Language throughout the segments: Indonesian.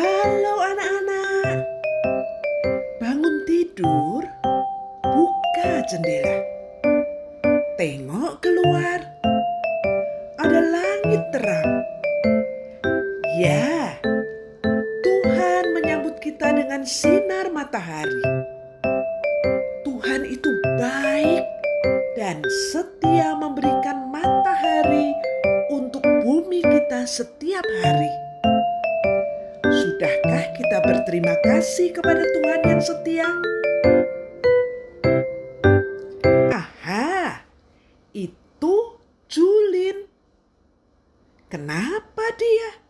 Halo anak-anak. Bangun tidur, buka jendela. Tengok keluar. Ada langit terang. Ya, Tuhan menyambut kita dengan sinar matahari. Tuhan itu baik dan setia memberikan matahari untuk bumi kita setiap hari berterima kasih kepada Tuhan yang setia? Aha, itu Julin. Kenapa dia?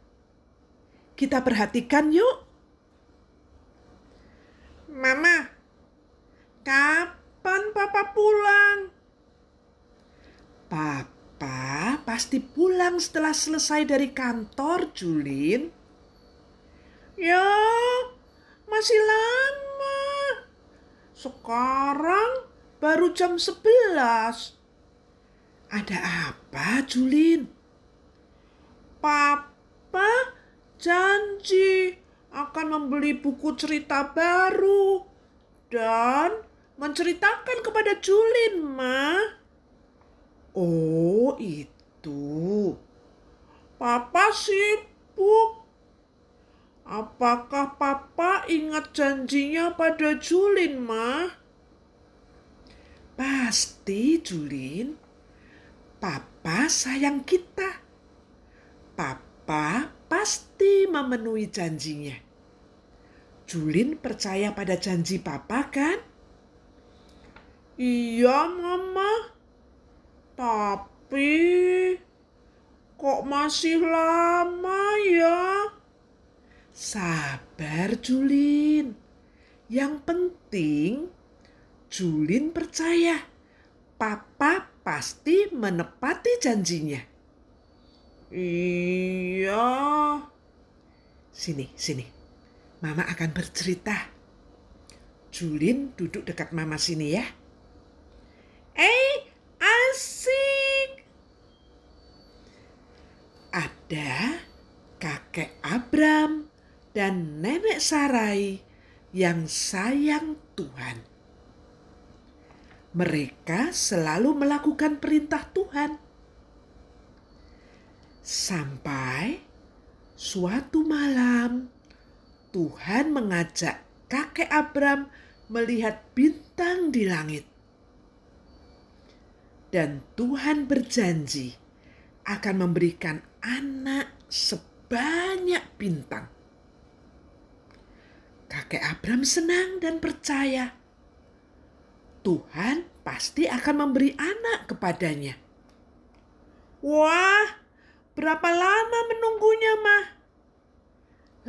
Kita perhatikan yuk. Mama, kapan papa pulang? Papa pasti pulang setelah selesai dari kantor, Julin. Ya, masih lama. Sekarang baru jam 11. Ada apa, Julin? Papa janji akan membeli buku cerita baru dan menceritakan kepada Julin, Ma. Oh, itu. Papa sibuk Apakah papa ingat janjinya pada Julin, Ma? Pasti, Julin. Papa sayang kita. Papa pasti memenuhi janjinya. Julin percaya pada janji papa, kan? Iya, Mama. Tapi kok masih lama? Sabar Julin. Yang penting Julin percaya papa pasti menepati janjinya. Iya. Sini, sini. Mama akan bercerita. Julin duduk dekat mama sini ya. Eh, asik. Ada kakek Abram dan Nenek Sarai yang sayang Tuhan. Mereka selalu melakukan perintah Tuhan. Sampai suatu malam Tuhan mengajak kakek Abram melihat bintang di langit. Dan Tuhan berjanji akan memberikan anak sebanyak bintang Kakek Abram senang dan percaya Tuhan pasti akan memberi anak kepadanya. Wah, berapa lama menunggunya, Mah?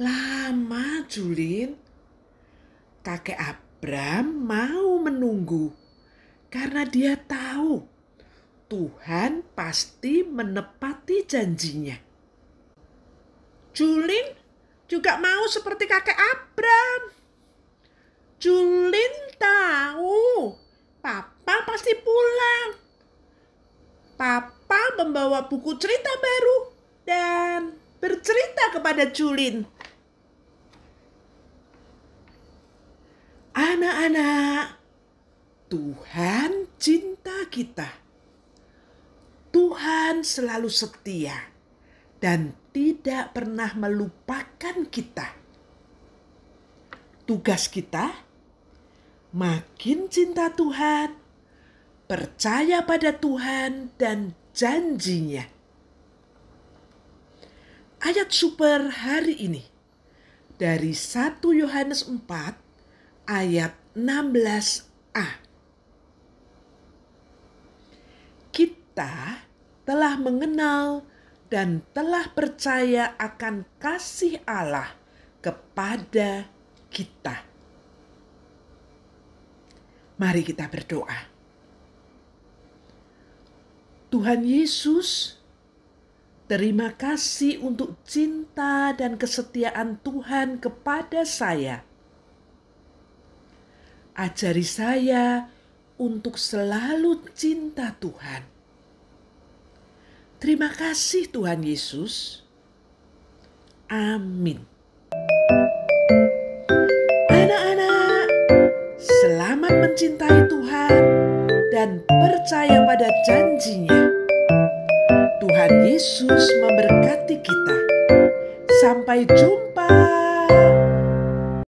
Lama, Julin. Kakek Abram mau menunggu karena dia tahu Tuhan pasti menepati janjinya. Julin juga mau seperti kakek Abram. Julin tahu papa pasti pulang. Papa membawa buku cerita baru dan bercerita kepada Julin. Anak-anak, Tuhan cinta kita. Tuhan selalu setia dan tidak pernah melupakan kita. Tugas kita makin cinta Tuhan, percaya pada Tuhan dan janjinya. Ayat super hari ini dari 1 Yohanes 4 ayat 16a. Kita telah mengenal dan telah percaya akan kasih Allah kepada kita. Mari kita berdoa. Tuhan Yesus, terima kasih untuk cinta dan kesetiaan Tuhan kepada saya. Ajari saya untuk selalu cinta Tuhan Terima kasih Tuhan Yesus. Amin. Anak-anak, selamat mencintai Tuhan dan percaya pada janjinya. Tuhan Yesus memberkati kita. Sampai jumpa.